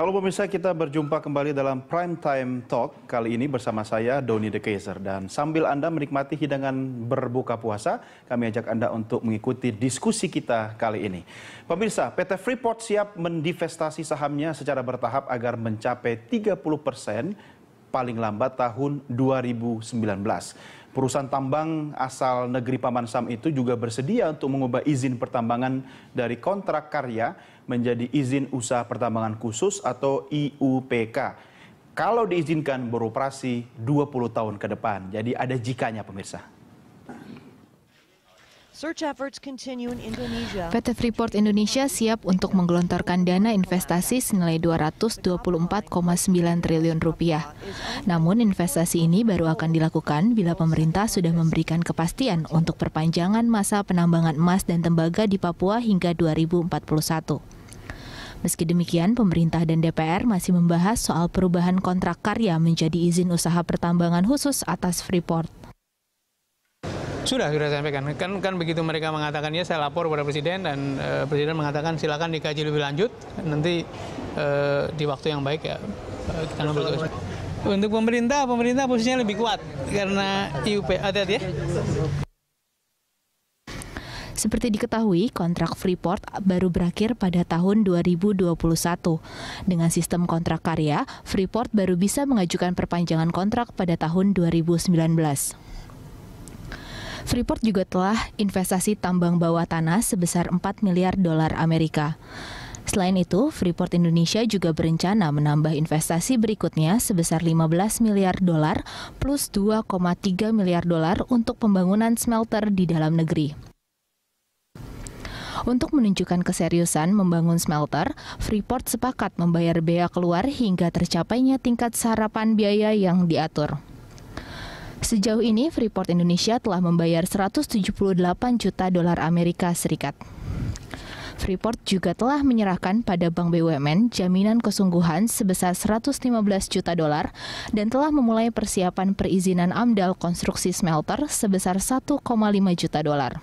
Halo pemirsa, kita berjumpa kembali dalam Prime Time Talk kali ini bersama saya Doni De Kaiser dan sambil Anda menikmati hidangan berbuka puasa, kami ajak Anda untuk mengikuti diskusi kita kali ini. Pemirsa, PT Freeport siap mendivestasi sahamnya secara bertahap agar mencapai 30% paling lambat tahun 2019. Perusahaan tambang asal negeri Paman Sam itu juga bersedia untuk mengubah izin pertambangan dari kontrak karya menjadi izin usaha pertambangan khusus atau IUPK. Kalau diizinkan beroperasi 20 tahun ke depan. Jadi ada jikanya pemirsa. PT Freeport Indonesia siap untuk menggelontorkan dana investasi senilai 224,9 triliun rupiah. Namun investasi ini baru akan dilakukan bila pemerintah sudah memberikan kepastian untuk perpanjangan masa penambangan emas dan tembaga di Papua hingga 2041. Meski demikian, pemerintah dan DPR masih membahas soal perubahan kontrak karya menjadi izin usaha pertambangan khusus atas Freeport. Sudah, sudah saya sampaikan. Kan kan begitu mereka mengatakan ya saya lapor kepada presiden dan uh, presiden mengatakan silakan dikaji lebih lanjut nanti uh, di waktu yang baik ya uh, kita ngambil keputusan. Untuk pemerintah, pemerintah posisinya lebih kuat karena IUP hati-hati ya. Seperti diketahui, kontrak Freeport baru berakhir pada tahun 2021. Dengan sistem kontrak karya, Freeport baru bisa mengajukan perpanjangan kontrak pada tahun 2019. Freeport juga telah investasi tambang bawah tanah sebesar 4 miliar dolar Amerika. Selain itu, Freeport Indonesia juga berencana menambah investasi berikutnya sebesar 15 miliar dolar plus 2,3 miliar dolar untuk pembangunan smelter di dalam negeri. Untuk menunjukkan keseriusan membangun smelter, Freeport sepakat membayar bea keluar hingga tercapainya tingkat sarapan biaya yang diatur. Sejauh ini, Freeport Indonesia telah membayar 178 juta dolar Amerika Serikat. Freeport juga telah menyerahkan pada Bank BUMN jaminan kesungguhan sebesar 115 juta dolar dan telah memulai persiapan perizinan AMDAL konstruksi smelter sebesar 1,5 juta dolar.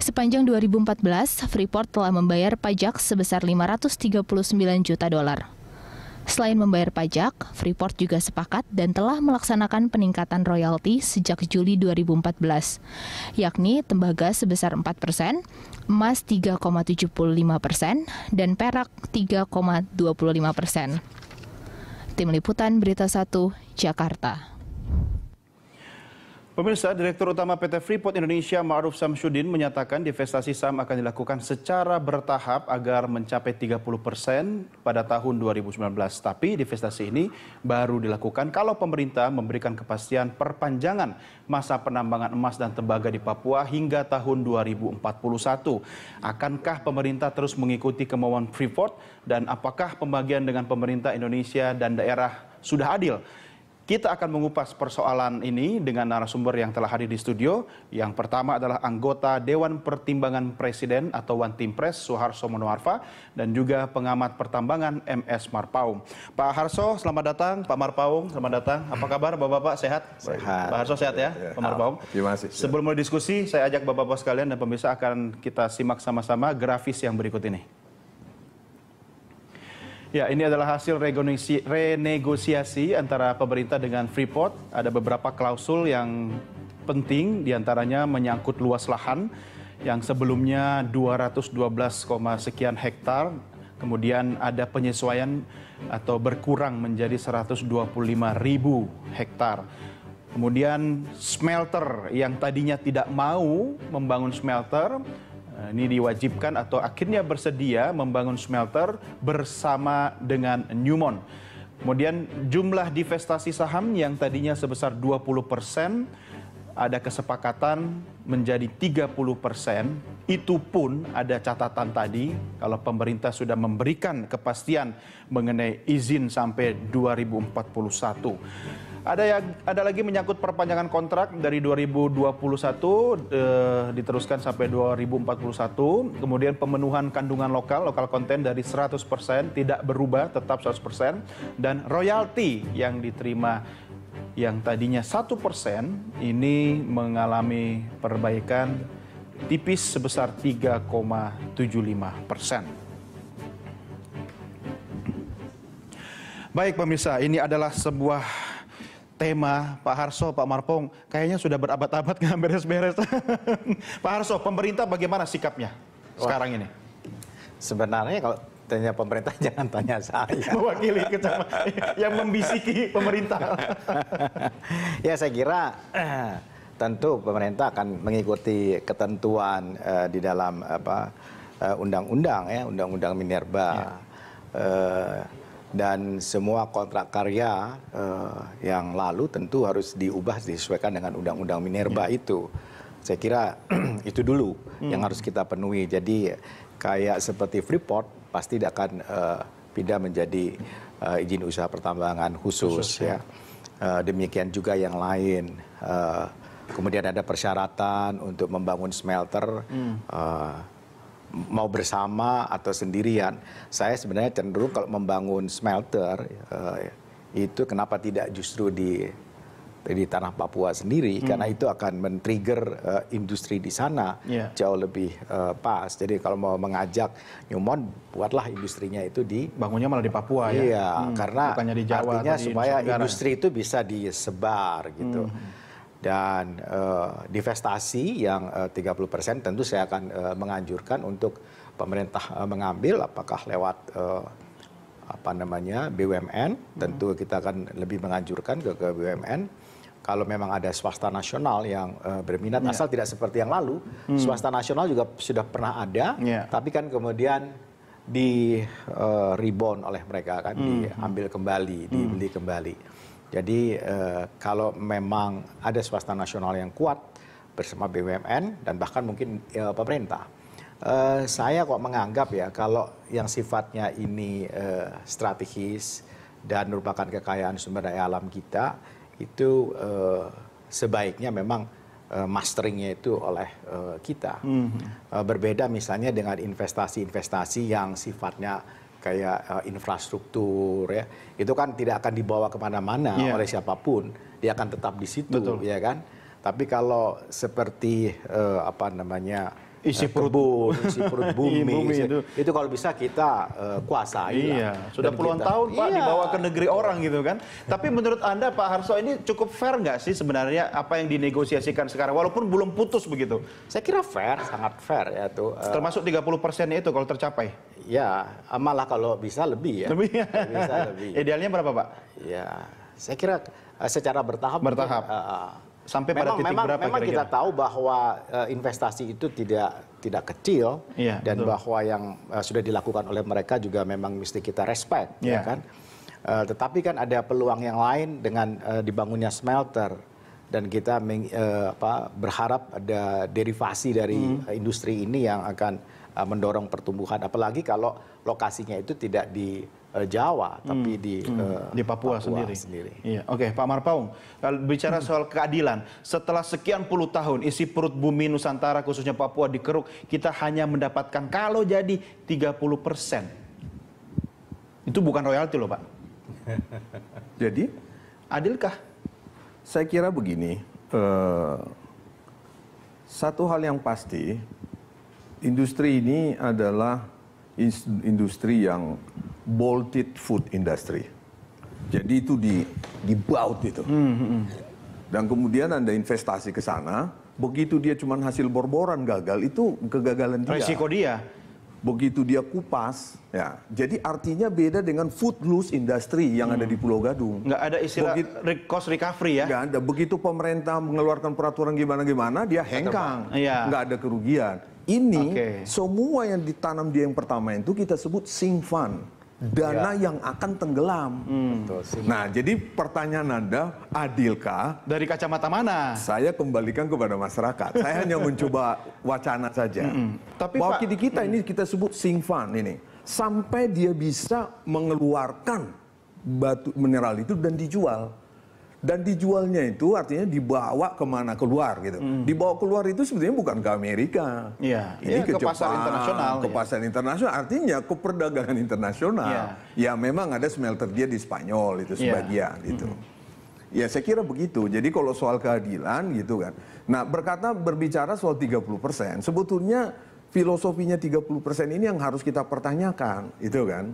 Sepanjang 2014, Freeport telah membayar pajak sebesar 539 juta dolar. Selain membayar pajak, Freeport juga sepakat dan telah melaksanakan peningkatan royalti sejak Juli 2014, yakni tembaga sebesar 4 persen, emas 3,75 persen, dan perak 3,25 persen. Tim Liputan Berita 1, Jakarta. Pemirsa, Direktur Utama PT Freeport Indonesia Ma'ruf Samsudin menyatakan divestasi saham akan dilakukan secara bertahap agar mencapai 30 persen pada tahun 2019. Tapi divestasi ini baru dilakukan kalau pemerintah memberikan kepastian perpanjangan masa penambangan emas dan tembaga di Papua hingga tahun 2041. Akankah pemerintah terus mengikuti kemauan Freeport dan apakah pembagian dengan pemerintah Indonesia dan daerah sudah adil? Kita akan mengupas persoalan ini dengan narasumber yang telah hadir di studio. Yang pertama adalah anggota Dewan Pertimbangan Presiden atau One Team Press Suharso Monoarfa dan juga pengamat pertambangan MS Marpaung. Pak Harso, selamat datang. Pak Marpaung, selamat datang. Apa kabar Bapak-bapak sehat? Sehat. Pak Harso sehat ya, ya, ya. Pak Marpaung. Terima kasih. Sebelum mulai diskusi, saya ajak Bapak-bapak sekalian dan pemirsa akan kita simak sama-sama grafis yang berikut ini. Ya, ini adalah hasil renegosiasi antara pemerintah dengan Freeport. Ada beberapa klausul yang penting, diantaranya menyangkut luas lahan yang sebelumnya 212, sekian hektar, kemudian ada penyesuaian atau berkurang menjadi 125 ribu hektar. Kemudian smelter yang tadinya tidak mau membangun smelter Eh, ini diwajibkan atau akhirnya bersedia membangun smelter bersama dengan Newmont. Kemudian jumlah divestasi saham yang tadinya sebesar 20 persen ada kesepakatan menjadi 30 persen. Itu pun ada catatan tadi kalau pemerintah sudah memberikan kepastian mengenai izin sampai 2041. Ada yang ada lagi menyangkut perpanjangan kontrak dari 2021 eh, diteruskan sampai 2041, kemudian pemenuhan kandungan lokal, lokal konten dari 100% tidak berubah, tetap 100% dan royalti yang diterima yang tadinya satu persen ini mengalami perbaikan tipis sebesar 3,75 persen. Baik pemirsa, ini adalah sebuah tema Pak Harso, Pak Marpong, kayaknya sudah berabad-abad nggak beres-beres. Pak Harso, pemerintah bagaimana sikapnya Wah. sekarang ini? Sebenarnya kalau tanya pemerintah jangan tanya saya. Mewakili yang membisiki pemerintah. ya saya kira eh, tentu pemerintah akan mengikuti ketentuan uh, di dalam apa eh, undang-undang uh, ya, undang-undang Minerba. Ya. Uh, dan semua kontrak karya uh, yang lalu tentu harus diubah disesuaikan dengan undang-undang Minerba yeah. itu. Saya kira itu dulu hmm. yang harus kita penuhi. Jadi kayak seperti Freeport pasti tidak akan uh, pindah menjadi uh, izin usaha pertambangan khusus, khusus ya. ya. Uh, demikian juga yang lain. Uh, kemudian ada persyaratan untuk membangun smelter. hmm. Uh, mau bersama atau sendirian. Saya sebenarnya cenderung kalau membangun smelter eh, itu kenapa tidak justru di di tanah Papua sendiri hmm. karena itu akan men-trigger uh, industri di sana yeah. jauh lebih uh, pas. Jadi kalau mau mengajak Newmont buatlah industrinya itu di bangunnya malah di Papua iya, ya. Iya, hmm. karena di Jawa artinya supaya industri itu bisa disebar gitu. Hmm dan uh, divestasi yang eh, uh, 30% tentu saya akan uh, menganjurkan untuk pemerintah uh, mengambil apakah lewat uh, apa namanya BUMN tentu hmm. kita akan lebih menganjurkan ke, ke BUMN kalau memang ada swasta nasional yang uh, berminat yeah. asal tidak seperti yang lalu hmm. swasta nasional juga sudah pernah ada yeah. tapi kan kemudian di uh, rebound oleh mereka kan hmm. diambil hmm. kembali dibeli hmm. kembali jadi eh, kalau memang ada swasta nasional yang kuat bersama BUMN dan bahkan mungkin eh, pemerintah, eh, saya kok menganggap ya kalau yang sifatnya ini eh, strategis dan merupakan kekayaan sumber daya alam kita itu eh, sebaiknya memang eh, masteringnya itu oleh eh, kita. Mm -hmm. Eh, berbeda misalnya dengan investasi-investasi yang sifatnya kayak uh, infrastruktur ya itu kan tidak akan dibawa kemana-mana yeah. oleh siapapun dia akan tetap di situ Betul. ya kan tapi kalau seperti uh, apa namanya isi nah, perut kebun, isi perut bumi, bumi itu. itu kalau bisa kita uh, kuasai iya. Sudah Dan puluhan kita, tahun Pak iya. dibawa ke negeri orang gitu kan. Tapi menurut Anda Pak Harso ini cukup fair nggak sih sebenarnya apa yang dinegosiasikan sekarang walaupun belum putus begitu? Saya kira fair, sangat fair ya tuh. Eh. Termasuk 30 persen itu kalau tercapai? Ya, malah kalau bisa lebih ya. Lebih bisa lebih. Idealnya berapa Pak? Ya, saya kira eh, secara bertahap. Bertahap. Mungkin, uh, sampai memang, pada titik memang, berapa memang kira-kira? kita tahu bahwa uh, investasi itu tidak tidak kecil yeah, dan betul. bahwa yang uh, sudah dilakukan oleh mereka juga memang mesti kita respect yeah. ya iya. kan uh, tetapi kan ada peluang yang lain dengan uh, dibangunnya smelter dan kita uh, apa, berharap ada derivasi dari hmm. industri ini yang akan uh, mendorong pertumbuhan apalagi kalau lokasinya itu tidak di Eh, Jawa, hmm. tapi hmm. di Uh, eh, di Papua, Papua sendiri. sendiri. Iya. Oke, okay, Pak Marpaung, kalau bicara soal keadilan, setelah sekian puluh tahun isi perut bumi Nusantara khususnya Papua dikeruk, kita hanya mendapatkan kalau jadi 30 persen. Itu bukan royalti loh Pak. jadi, adilkah? Saya kira begini, uh, satu hal yang pasti, industri ini adalah industri yang bolted food industry. Jadi itu di baut itu. Mm -hmm. Dan kemudian Anda investasi ke sana, begitu dia cuma hasil borboran gagal itu kegagalan dia. Risiko dia. Begitu dia kupas, ya. Jadi artinya beda dengan food loss industry yang mm. ada di hmm. Pulau Gadung. Nggak ada istilah begitu, cost recovery ya? Nggak ada. Begitu pemerintah mengeluarkan peraturan gimana-gimana, dia hengkang. Iya. Nggak ada kerugian. Ini okay. semua yang ditanam dia yang pertama itu kita sebut sing fund Iya. dana ya. yang akan tenggelam. Hmm. Nah, jadi pertanyaan Anda, adilkah? Dari kacamata mana? Saya kembalikan kepada masyarakat. Saya hanya mencoba wacana saja. Mm Tapi Bahwa Pak, kita mm. ini kita sebut sing fund ini. Sampai dia bisa mengeluarkan batu mineral itu dan dijual dan dijualnya itu artinya dibawa kemana keluar gitu. Hmm. Dibawa keluar itu sebetulnya bukan ke Amerika. Ya. Ini ya, ke, ke Jepang, pasar internasional. Ke ya. pasar internasional artinya ke perdagangan internasional. Ya. ya memang ada smelter dia di Spanyol itu iya. sebagian ya. gitu. Hmm. Ya saya kira begitu. Jadi kalau soal keadilan gitu kan. Nah berkata berbicara soal 30% sebetulnya filosofinya 30% ini yang harus kita pertanyakan itu kan.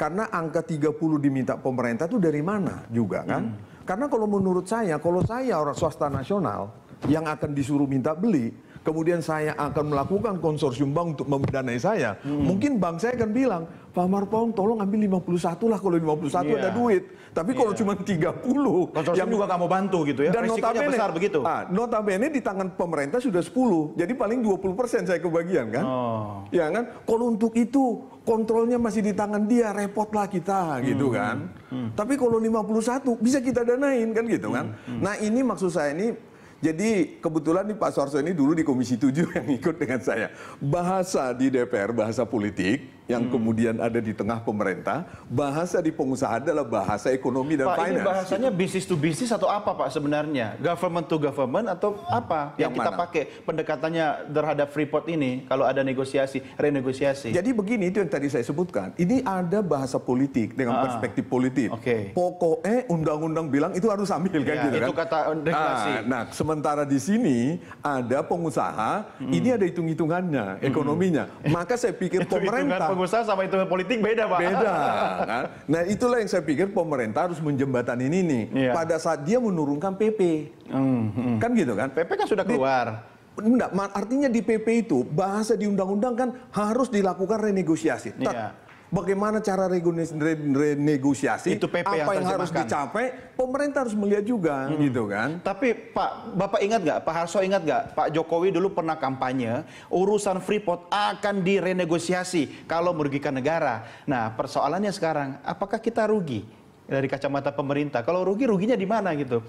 Karena angka 30 diminta pemerintah itu dari mana juga kan. Hmm karena kalau menurut saya, kalau saya orang swasta nasional yang akan disuruh minta beli, kemudian saya akan melakukan konsorsium bank untuk memdanai saya, hmm. mungkin bank saya akan bilang, Pak Marpong tolong ambil 51 lah kalau 51 yeah. ada iya. duit. Tapi yeah. kalau iya. cuma 30 konsorsium yang juga kamu bantu gitu ya. Dan Risikonya notabene, besar begitu. Ah, notabene di tangan pemerintah sudah 10. Jadi paling 20% saya kebagian kan. Oh. Ya kan? Kalau untuk itu kontrolnya masih di tangan dia, repot lah kita gitu hmm. gitu kan. Hmm. Tapi kalau 51 bisa kita danain kan gitu kan? hmm. kan. Hmm. Nah, ini maksud saya ini jadi kebetulan nih Pak Sorso ini dulu di Komisi 7 yang ikut dengan saya. Bahasa di DPR, bahasa politik yang hmm. kemudian ada di tengah pemerintah, bahasa di pengusaha adalah bahasa ekonomi dan Pak, finance. Ini bahasanya gitu. bisnis to bisnis atau apa Pak sebenarnya? Government to government atau apa yang, yang kita mana? pakai pendekatannya terhadap Freeport ini kalau ada negosiasi, renegosiasi? Jadi begini itu yang tadi saya sebutkan. Ini ada bahasa politik dengan ah, perspektif politik. Okay. Pokoknya undang-undang bilang itu harus ambil kan ya, gitu kan. kata ah, regulasi. Nah, nah, sementara di sini ada pengusaha, hmm. ini ada hitung-hitungannya, hmm. ekonominya. Hmm. Maka saya pikir pemerintah pengusaha sama itu politik beda pak. Beda. Kan? Nah itulah yang saya pikir pemerintah harus menjembatan ini nih. Iya. Pada saat dia menurunkan PP, mm, -hmm. kan gitu kan? PP kan sudah keluar. Di, enggak, artinya di PP itu bahasa di undang-undang kan harus dilakukan renegosiasi. Iya bagaimana cara renegosiasi, itu PP apa yang, yang harus dicapai, pemerintah harus melihat juga hmm. gitu kan. Tapi Pak, Bapak ingat nggak, Pak Harso ingat nggak, Pak Jokowi dulu pernah kampanye urusan Freeport akan direnegosiasi kalau merugikan negara. Nah persoalannya sekarang, apakah kita rugi dari kacamata pemerintah? Kalau rugi, ruginya di mana gitu?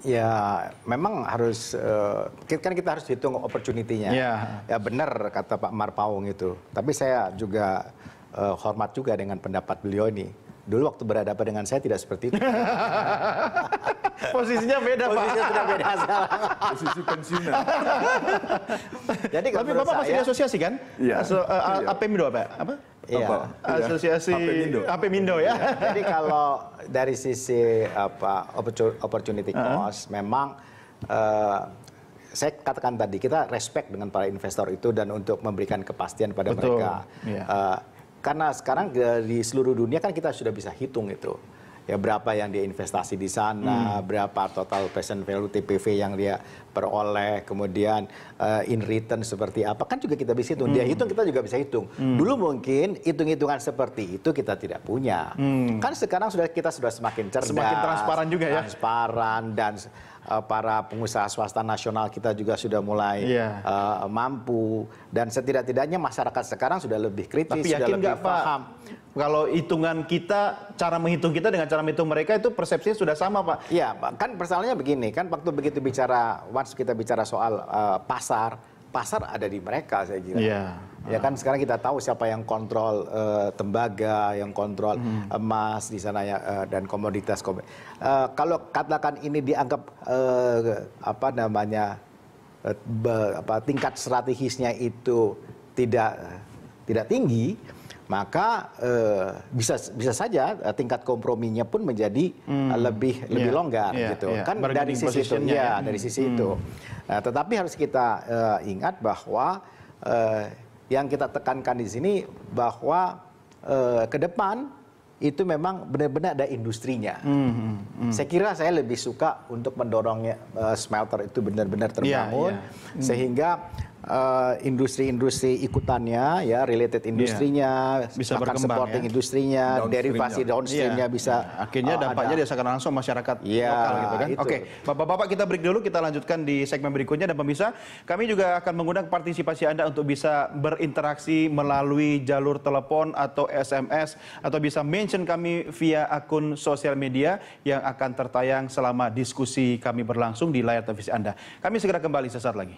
Ya, memang harus uh, kan kita harus hitung opportunity Yeah. Ya benar kata Pak Marpaung itu. Tapi saya juga uh, hormat juga dengan pendapat beliau ini. Dulu waktu berhadapan dengan saya tidak seperti itu. Posisinya beda, Posisinya Pak. sudah beda Posisi pensiunan. Jadi Tapi Bapak saya, masih di asosiasi kan? Iya. Aso, uh, eh, iya. Apemindo apa? Apa? Iya. Asosiasi Apemindo. Iya. Apemindo ya. Iya. Jadi kalau dari sisi apa opportunity cost uh -huh. memang uh, saya katakan tadi kita respect dengan para investor itu dan untuk memberikan kepastian pada Betul. mereka. Yeah. Iya. Uh, karena sekarang eh, di seluruh dunia kan kita sudah bisa hitung itu ya berapa yang dia investasi di sana, hmm. berapa total present value TPV yang dia peroleh, kemudian uh, in return seperti apa kan juga kita bisa hitung. Hmm. Dia hitung kita juga bisa hitung. Hmm. Dulu mungkin hitung-hitungan seperti itu kita tidak punya. Hmm. Kan sekarang sudah kita sudah semakin cerdas, semakin transparan juga ya. Transparan dan Eh, para pengusaha swasta nasional kita juga sudah mulai yeah. Iya. uh, mampu dan setidak-tidaknya masyarakat sekarang sudah lebih kritis, Tapi sudah lebih gak, paham. Pak, kalau hitungan kita, cara menghitung kita dengan cara menghitung mereka itu persepsinya sudah sama, Pak. Iya, kan persoalannya begini, kan waktu begitu bicara once kita bicara soal uh, pasar pasar ada di mereka saya kira. Yeah. Ya kan sekarang kita tahu siapa yang kontrol uh, tembaga, yang kontrol hmm. Eh, emas di sana ya uh, eh, dan komoditas. uh, kalau katakan ini dianggap uh, apa namanya uh, be, apa tingkat strategisnya itu tidak tidak tinggi, maka eh, bisa bisa saja eh, tingkat komprominya pun menjadi hmm. eh, lebih lebih iya. longgar iya, gitu iya. kan dari sisi itu ya dari sisi hmm. itu nah, tetapi harus kita ingat bahwa yang kita tekankan di sini bahwa ke depan itu memang benar-benar ada industrinya. Mm, mm. Saya kira saya lebih suka untuk mendorongnya uh, smelter itu benar-benar terbangun yeah, yeah. Mm. sehingga Eh, industri-industri uh, ikutannya ya related industrinya yeah. bisa berkembang supporting ya? industrinya downstream derivasi iya. downstreamnya yeah. bisa yeah. akhirnya uh, dampaknya dia dirasakan langsung masyarakat yeah, lokal gitu kan gitu. oke okay. bapak-bapak kita break dulu kita lanjutkan di segmen berikutnya dan pemirsa kami juga akan mengundang partisipasi anda untuk bisa berinteraksi melalui jalur telepon atau SMS atau bisa mention kami via akun sosial media yang akan tertayang selama diskusi kami berlangsung di layar televisi anda kami segera kembali sesaat lagi